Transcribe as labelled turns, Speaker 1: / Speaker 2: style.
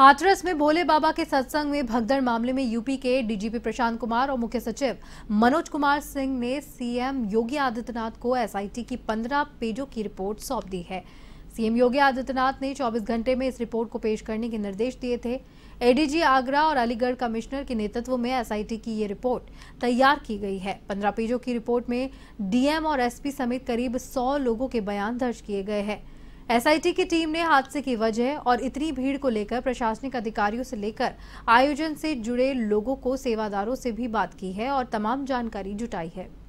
Speaker 1: हाथरस में भोले बाबा के सत्संग में भगदड़ मामले में यूपी के डीजीपी प्रशांत कुमार और मुख्य सचिव मनोज कुमार सिंह ने सीएम योगी आदित्यनाथ को एसआईटी की 15 पेजों की रिपोर्ट सौंप दी है सीएम योगी आदित्यनाथ ने 24 घंटे में इस रिपोर्ट को पेश करने के निर्देश दिए थे एडीजी आगरा और अलीगढ़ कमिश्नर के नेतृत्व में एसआईटी की ये रिपोर्ट तैयार की गई है पंद्रह पेजों की रिपोर्ट में डीएम और एसपी समेत करीब सौ लोगों के बयान दर्ज किए गए हैं एसआईटी की टीम ने हादसे की वजह और इतनी भीड़ को लेकर प्रशासनिक अधिकारियों से लेकर आयोजन से जुड़े लोगों को सेवादारों से भी बात की है और तमाम जानकारी जुटाई है